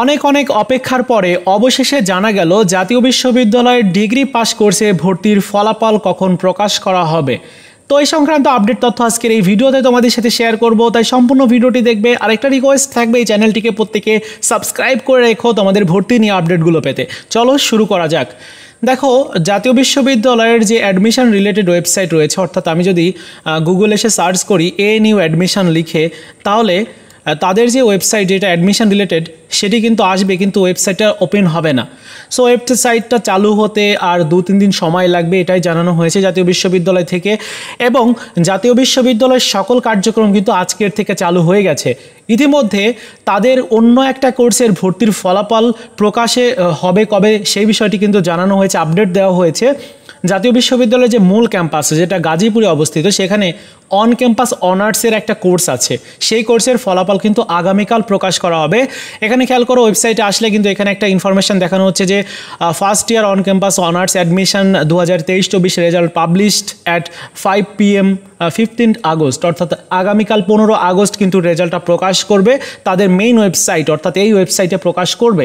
অনেক অনেক অপেক্ষার পরে অবশেষে জানা গেল জাতীয় বিশ্ববিদ্যালয়ের ডিগ্রি পাস কোর্সে ভর্তির ফলাফল কখন প্রকাশ করা হবে তো এই সংক্রান্ত আপডেট তথ্য আজকের এই ভিডিওতে তোমাদের সাথে শেয়ার করব তাই সম্পূর্ণ ভিডিওটি দেখবে আর একটা রিকোয়েস্ট থাকবে এই চ্যানেলটিকে প্রত্যেকে সাবস্ক্রাইব করে রেখো তোমাদের ভর্তি নিয়ে আপডেটগুলো পেতে চলো শুরু করা যাক দেখো জাতীয় বিশ্ববিদ্যালয়ের যে অ্যাডমিশন রিলেটেড ওয়েবসাইট রয়েছে অর্থাৎ আমি যদি গুগল এসে সার্চ করি এ নিউ অ্যাডমিশন লিখে তাহলে তাদের যে ওয়েবসাইট যেটা অ্যাডমিশন রিলেটেড সেটি কিন্তু আসবে কিন্তু ওয়েবসাইটটা ওপেন হবে না সো ওয়েবসাইটটা চালু হতে আর দু তিন দিন সময় লাগবে এটাই জানানো হয়েছে জাতীয় বিশ্ববিদ্যালয় থেকে এবং জাতীয় বিশ্ববিদ্যালয়ের সকল কার্যক্রম কিন্তু আজকের থেকে চালু হয়ে গেছে ইতিমধ্যে তাদের অন্য একটা কোর্সের ভর্তির ফলাফল প্রকাশে হবে কবে সেই বিষয়টি কিন্তু জানানো হয়েছে আপডেট দেওয়া হয়েছে জাতীয় বিশ্ববিদ্যালয়ের যে মূল ক্যাম্পাস যেটা গাজীপুরে অবস্থিত সেখানে অন ক্যাম্পাস অনার্সের একটা কোর্স আছে সেই কোর্সের ফলাফল কিন্তু আগামীকাল প্রকাশ করা হবে এখানে খেয়াল করো ওয়েবসাইটে আসলে কিন্তু এখানে একটা ইনফরমেশান দেখানো হচ্ছে যে first year on campus honours admission দু হাজার তেইশ result published at five P M fifteen August অর্থাৎ আগামীকাল পনেরো আগস্ট কিন্তু রেজাল্টটা প্রকাশ করবে তাদের মেইন ওয়েবসাইট অর্থাৎ এই ওয়েবসাইটে প্রকাশ করবে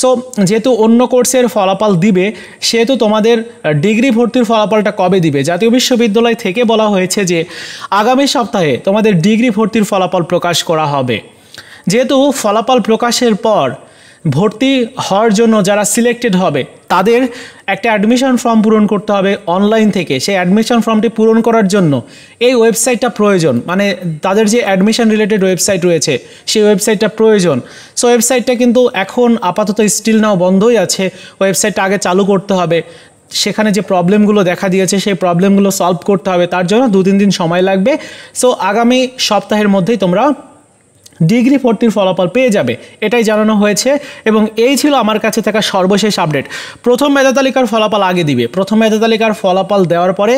সো যেহেতু অন্য কোর্সের ফলাফল দিবে সেহেতু তোমাদের ডিগ্রি ভর্তির ফলাফলটা কবে দিবে জাতীয় বিশ্ববিদ্যালয় থেকে বলা হয়েছে যে আগামী সপ্তাহে তোমাদের ডিগ্রি ভর্তির ফলাফল প্রকাশ করা হবে যেহেতু ফলাফল প্রকাশের পর ভর্তি হওয়ার জন্য যারা সিলেক্টেড হবে তাদের একটা অ্যাডমিশন ফর্ম পূরণ করতে হবে অনলাইন থেকে সেই অ্যাডমিশন ফর্মটি পূরণ করার জন্য এই ওয়েবসাইটটা প্রয়োজন মানে তাদের যে অ্যাডমিশন রিলেটেড ওয়েবসাইট রয়েছে সেই ওয়েবসাইটটা প্রয়োজন সো ওয়েবসাইটটা কিন্তু এখন আপাতত স্টিল নাও বন্ধই আছে ওয়েবসাইটটা আগে চালু করতে হবে সেখানে যে প্রবলেমগুলো দেখা দিয়েছে সেই প্রবলেমগুলো সলভ করতে হবে তার জন্য দু তিন দিন সময় লাগবে সো আগামী সপ্তাহের মধ্যেই তোমরা ডিগ্রি ভর্তির ফলাফল পেয়ে যাবে এটাই জানানো হয়েছে এবং এই ছিল আমার কাছে থাকা সর্বশেষ আপডেট প্রথম মেধা তালিকার ফলাফল আগে দিবে প্রথম মেধা তালিকার ফলাফল দেওয়ার পরে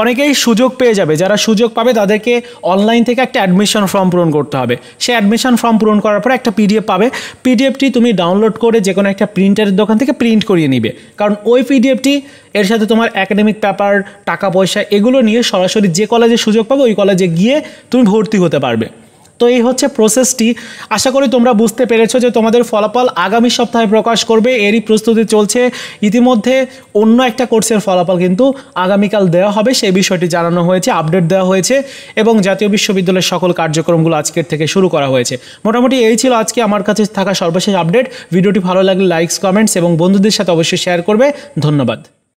অনেকেই সুযোগ পেয়ে যাবে যারা সুযোগ পাবে তাদেরকে অনলাইন থেকে একটা অ্যাডমিশন ফর্ম পূরণ করতে হবে সে অ্যাডমিশন ফর্ম পূরণ করার পরে একটা পিডিএফ পাবে পিডিএফটি তুমি ডাউনলোড করে যে কোনো একটা প্রিন্টারের দোকান থেকে প্রিন্ট করিয়ে নিবে কারণ ওই পিডিএফটি এর সাথে তোমার একাডেমিক পেপার টাকা পয়সা এগুলো নিয়ে সরাসরি যে কলেজে সুযোগ পাবে ওই কলেজে গিয়ে তুমি ভর্তি হতে পারবে তো এই হচ্ছে প্রসেসটি আশা করি তোমরা বুঝতে পেরেছো যে তোমাদের ফলাফল আগামী সপ্তাহে প্রকাশ করবে এরই প্রস্তুতি চলছে ইতিমধ্যে অন্য একটা কোর্সের ফলাফল কিন্তু আগামীকাল দেওয়া হবে সেই বিষয়টি জানানো হয়েছে আপডেট দেওয়া হয়েছে এবং জাতীয় বিশ্ববিদ্যালয়ের সকল কার্যক্রমগুলো আজকের থেকে শুরু করা হয়েছে মোটামুটি এই ছিল আজকে আমার কাছে থাকা সর্বশেষ আপডেট ভিডিওটি ভালো লাগলে লাইকস কমেন্টস এবং বন্ধুদের সাথে অবশ্যই শেয়ার করবে ধন্যবাদ